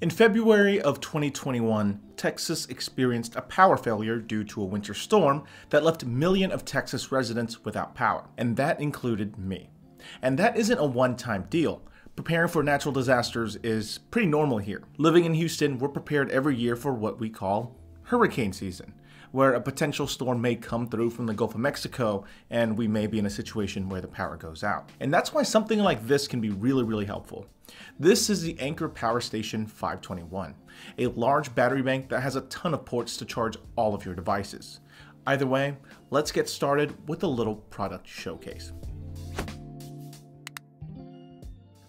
In February of 2021, Texas experienced a power failure due to a winter storm that left a million of Texas residents without power, and that included me. And that isn't a one-time deal. Preparing for natural disasters is pretty normal here. Living in Houston, we're prepared every year for what we call hurricane season where a potential storm may come through from the Gulf of Mexico and we may be in a situation where the power goes out. And that's why something like this can be really, really helpful. This is the Anchor Power Station 521, a large battery bank that has a ton of ports to charge all of your devices. Either way, let's get started with a little product showcase.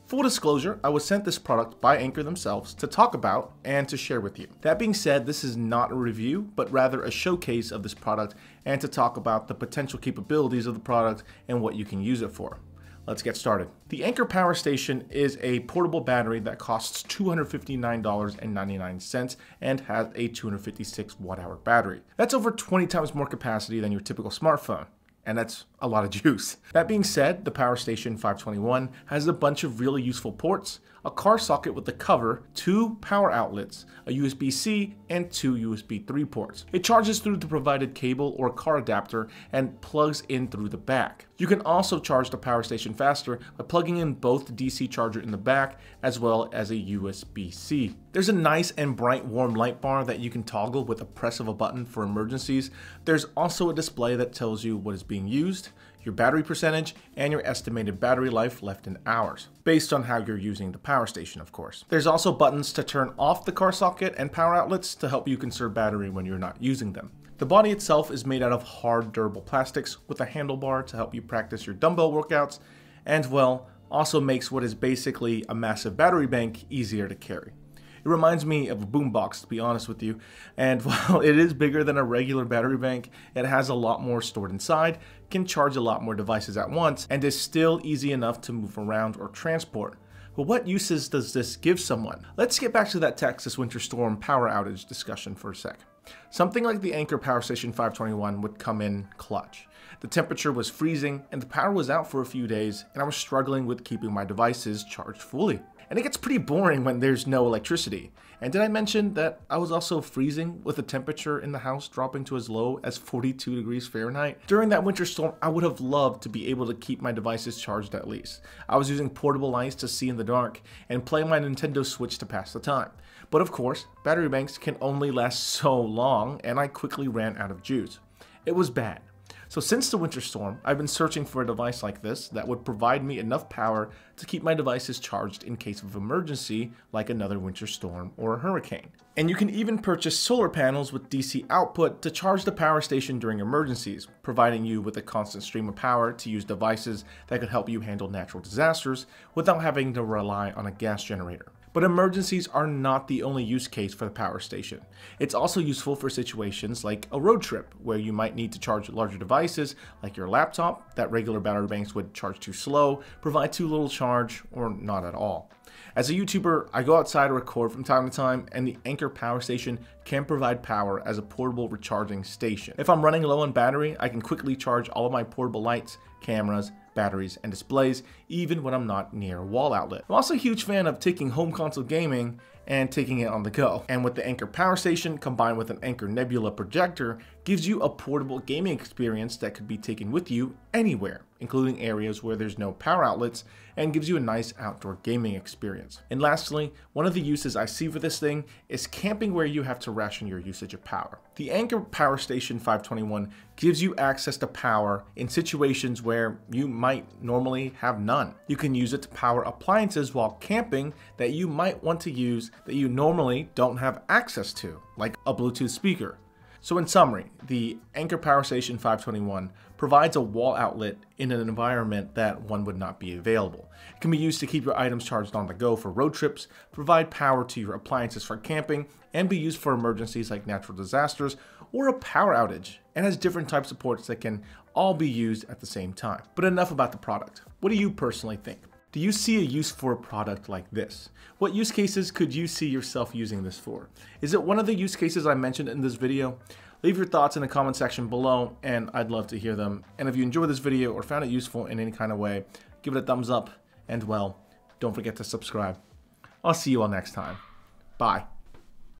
Full disclosure, I was sent this product by Anchor themselves to talk about and to share with you. That being said, this is not a review, but rather a showcase of this product and to talk about the potential capabilities of the product and what you can use it for. Let's get started. The Anchor Power Station is a portable battery that costs $259.99 and has a 256 watt hour battery. That's over 20 times more capacity than your typical smartphone and that's a lot of juice. That being said, the Power Station 521 has a bunch of really useful ports, a car socket with a cover, two power outlets, a USB-C, and two USB 3 ports. It charges through the provided cable or car adapter and plugs in through the back. You can also charge the power station faster by plugging in both the DC charger in the back as well as a USB-C. There's a nice and bright warm light bar that you can toggle with a press of a button for emergencies. There's also a display that tells you what is being used, your battery percentage, and your estimated battery life left in hours, based on how you're using the power station, of course. There's also buttons to turn off the car socket and power outlets to help you conserve battery when you're not using them. The body itself is made out of hard, durable plastics with a handlebar to help you practice your dumbbell workouts, and well, also makes what is basically a massive battery bank easier to carry. It reminds me of a boombox, to be honest with you. And while it is bigger than a regular battery bank, it has a lot more stored inside, can charge a lot more devices at once, and is still easy enough to move around or transport. But what uses does this give someone? Let's get back to that Texas winter storm power outage discussion for a sec. Something like the Anchor Power Station 521 would come in clutch. The temperature was freezing and the power was out for a few days and I was struggling with keeping my devices charged fully and it gets pretty boring when there's no electricity. And did I mention that I was also freezing with the temperature in the house dropping to as low as 42 degrees Fahrenheit? During that winter storm, I would have loved to be able to keep my devices charged at least. I was using portable lights to see in the dark and play my Nintendo Switch to pass the time. But of course, battery banks can only last so long and I quickly ran out of juice. It was bad. So since the winter storm, I've been searching for a device like this that would provide me enough power to keep my devices charged in case of emergency like another winter storm or a hurricane. And you can even purchase solar panels with DC output to charge the power station during emergencies, providing you with a constant stream of power to use devices that could help you handle natural disasters without having to rely on a gas generator. But emergencies are not the only use case for the power station. It's also useful for situations like a road trip, where you might need to charge larger devices like your laptop that regular battery banks would charge too slow, provide too little charge, or not at all. As a YouTuber, I go outside to record from time to time, and the Anchor Power Station can provide power as a portable recharging station. If I'm running low on battery, I can quickly charge all of my portable lights, cameras, batteries, and displays, even when I'm not near a wall outlet. I'm also a huge fan of taking home console gaming and taking it on the go. And with the Anchor Power Station combined with an Anchor Nebula projector gives you a portable gaming experience that could be taken with you anywhere, including areas where there's no power outlets and gives you a nice outdoor gaming experience. And lastly, one of the uses I see for this thing is camping where you have to ration your usage of power. The Anchor Power Station 521 gives you access to power in situations where you might normally have none. You can use it to power appliances while camping that you might want to use that you normally don't have access to, like a Bluetooth speaker, so in summary, the Anchor Power Station 521 provides a wall outlet in an environment that one would not be available. It can be used to keep your items charged on the go for road trips, provide power to your appliances for camping, and be used for emergencies like natural disasters or a power outage, and has different types of ports that can all be used at the same time. But enough about the product. What do you personally think? Do you see a use for a product like this? What use cases could you see yourself using this for? Is it one of the use cases I mentioned in this video? Leave your thoughts in the comment section below and I'd love to hear them. And if you enjoyed this video or found it useful in any kind of way, give it a thumbs up and well, don't forget to subscribe. I'll see you all next time. Bye.